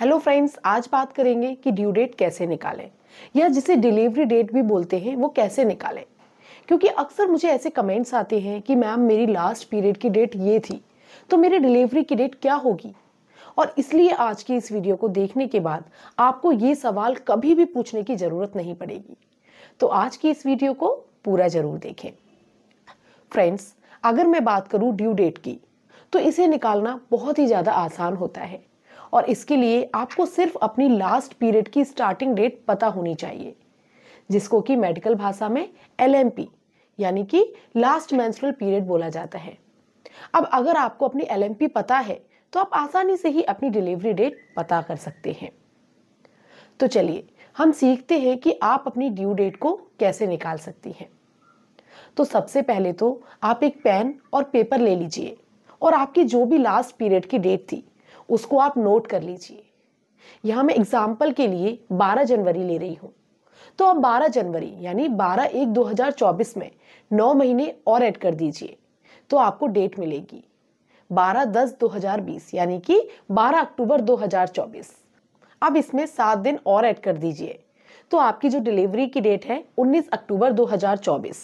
hello friends आज बात करेंगे कि ड्यू डेट कैसे निकालें या जिसे डिलीवरी डेट भी बोलते हैं वो कैसे निकालें क्योंकि अक्सर मुझे ऐसे कमेंट्स आते हैं कि मैम मेरी लास्ट पीरियड की डेट ये थी तो मेरे डिलीवरी की डेट क्या होगी और इसलिए आज की इस वीडियो को देखने के बाद आपको ये सवाल कभी भी पूछने की ज़रूरत नहीं पड़ेगी तो आज की इस वीडियो को पूरा ज़रूर देखें फ्रेंड्स अगर मैं बात करूँ ड्यू डेट की तो इसे निकालना बहुत ही ज़्यादा आसान होता है और इसके लिए आपको सिर्फ अपनी लास्ट पीरियड की स्टार्टिंग डेट पता होनी चाहिए जिसको कि मेडिकल भाषा में एल यानी कि लास्ट मैंसुरल पीरियड बोला जाता है अब अगर आपको अपनी एल पता है तो आप आसानी से ही अपनी डिलीवरी डेट पता कर सकते हैं तो चलिए हम सीखते हैं कि आप अपनी ड्यू डेट को कैसे निकाल सकती हैं तो सबसे पहले तो आप एक पेन और पेपर ले लीजिए और आपकी जो भी लास्ट पीरियड की डेट थी उसको आप नोट कर लीजिए यहाँ मैं एग्जाम्पल के लिए 12 जनवरी ले रही हूँ तो आप 12 जनवरी यानी 12 एक 2024 में 9 महीने और ऐड कर दीजिए तो आपको डेट मिलेगी 12 दस 2020 यानी कि 12 अक्टूबर 2024 अब इसमें सात दिन और ऐड कर दीजिए तो आपकी जो डिलीवरी की डेट है 19 अक्टूबर 2024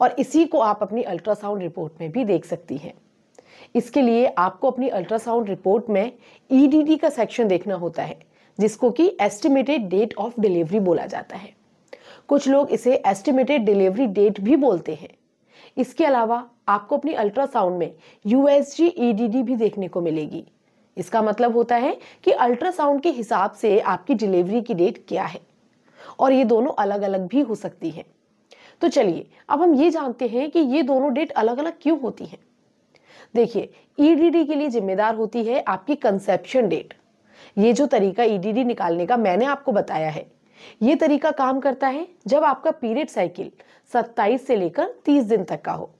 और इसी को आप अपनी अल्ट्रासाउंड रिपोर्ट में भी देख सकती हैं इसके लिए आपको अपनी अल्ट्रासाउंड रिपोर्ट में ई e का सेक्शन देखना होता है जिसको कि एस्टिमेटेड डेट ऑफ डिलीवरी बोला जाता है कुछ लोग इसे एस्टिमेटेड डिलीवरी डेट भी बोलते हैं इसके अलावा आपको अपनी अल्ट्रासाउंड में यू एस e भी देखने को मिलेगी इसका मतलब होता है कि अल्ट्रासाउंड के हिसाब से आपकी डिलीवरी की डेट क्या है और ये दोनों अलग अलग भी हो सकती है तो चलिए अब हम ये जानते हैं कि ये दोनों डेट अलग अलग क्यों होती हैं देखिए ईडीडी e के लिए जिम्मेदार होती है आपकी कंसेप्शन डेट ये जो तरीका ईडीडी e निकालने का मैंने आपको बताया है ये तरीका काम करता है जब आपका पीरियड साइकिल 27 से लेकर 30 दिन तक का हो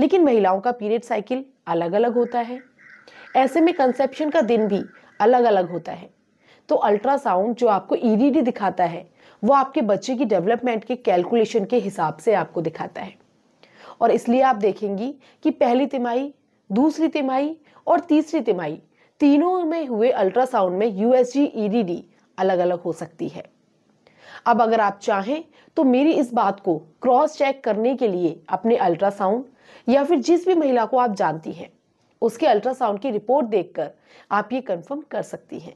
लेकिन महिलाओं का पीरियड साइकिल अलग अलग होता है ऐसे में कंसेप्शन का दिन भी अलग अलग होता है तो अल्ट्रासाउंड जो आपको ईडीडी e दिखाता है वो आपके बच्चे की डेवलपमेंट के कैलकुलेशन के हिसाब से आपको दिखाता है और इसलिए आप देखेंगी कि पहली तिमाही दूसरी तिमाही और तीसरी तिमाही तीनों में हुए अल्ट्रासाउंड में यूएसजी ईडीडी e अलग अलग हो सकती है अब अगर आप चाहें तो मेरी इस बात को क्रॉस चेक करने के लिए अपने अल्ट्रासाउंड या फिर जिस भी महिला को आप जानती हैं उसके अल्ट्रासाउंड की रिपोर्ट देखकर आप ये कंफर्म कर सकती हैं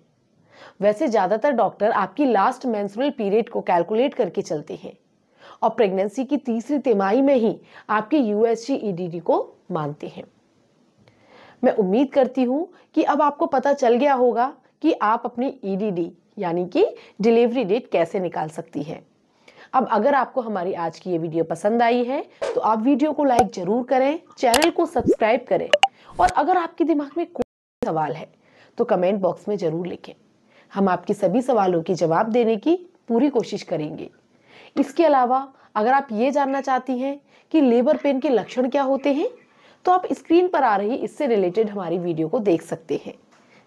वैसे ज़्यादातर डॉक्टर आपकी लास्ट मैंसुरल पीरियड को कैलकुलेट करके चलते हैं और प्रेगनेंसी की तीसरी तिमाही में ही आपके यूएसजी ईडीडी e को मानते हैं मैं उम्मीद करती हूँ कि अब आपको पता चल गया होगा कि आप अपनी ई e यानी कि डिलीवरी डेट कैसे निकाल सकती हैं अब अगर आपको हमारी आज की ये वीडियो पसंद आई है तो आप वीडियो को लाइक जरूर करें चैनल को सब्सक्राइब करें और अगर आपके दिमाग में कोई सवाल है तो कमेंट बॉक्स में ज़रूर लिखें हम आपके सभी सवालों के जवाब देने की पूरी कोशिश करेंगे इसके अलावा अगर आप ये जानना चाहती हैं कि लेबर पेन के लक्षण क्या होते हैं तो आप स्क्रीन पर आ रही इससे रिलेटेड हमारी वीडियो को देख सकते हैं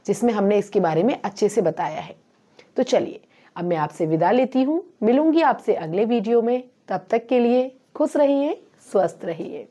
जिसमें हमने इसके बारे में अच्छे से बताया है तो चलिए अब मैं आपसे विदा लेती हूँ मिलूंगी आपसे अगले वीडियो में तब तक के लिए खुश रहिए स्वस्थ रहिए